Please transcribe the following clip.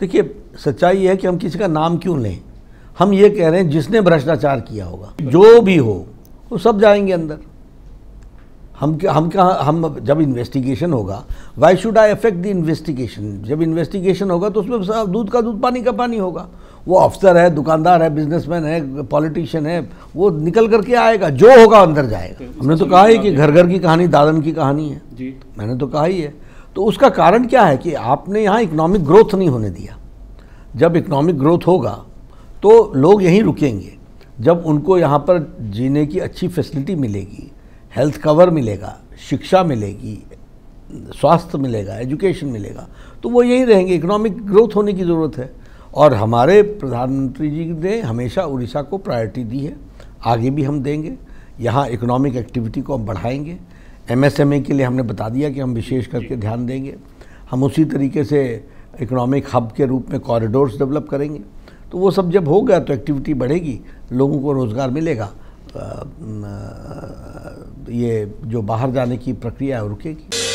देखिए सच्चाई है कि हम किसी का नाम क्यों लें हम ये कह रहे हैं जिसने भ्रष्टाचार किया होगा जो भी हो वो सब जाएंगे अंदर हम हम क्या हम जब इन्वेस्टिगेशन होगा why should I affect the investigation जब इन्वेस्टिगेशन होगा तो उसमें दूध का दूध पानी का पानी होगा वो अफसर है दुकानदार है बिजनेसमैन है पॉलिटिशियन है वो निकल करके आएगा जो होगा अंदर जाएगा हमने तो कहा ही कि घर घर की कहानी दादन की कहानी है जी मैंने तो कहा ही है तो उसका कारण क्या है कि आपने यहाँ इकोनॉमिक ग्रोथ नहीं होने दिया जब इकोनॉमिक ग्रोथ होगा तो लोग यहीं रुकेंगे जब उनको यहाँ पर जीने की अच्छी फैसिलिटी मिलेगी हेल्थ कवर मिलेगा शिक्षा मिलेगी स्वास्थ्य मिलेगा एजुकेशन मिलेगा तो वो यहीं रहेंगे इकोनॉमिक ग्रोथ होने की ज़रूरत है और हमारे प्रधानमंत्री जी ने हमेशा उड़ीसा को प्रायोरिटी दी है आगे भी हम देंगे यहाँ इकोनॉमिक एक्टिविटी को हम बढ़ाएंगे एमएसएमई के लिए हमने बता दिया कि हम विशेष करके ध्यान देंगे हम उसी तरीके से इकोनॉमिक हब के रूप में कॉरिडोर्स डेवलप करेंगे तो वो सब जब हो गया तो एक्टिविटी बढ़ेगी लोगों को रोज़गार मिलेगा ये जो बाहर जाने की प्रक्रिया है रुकेगी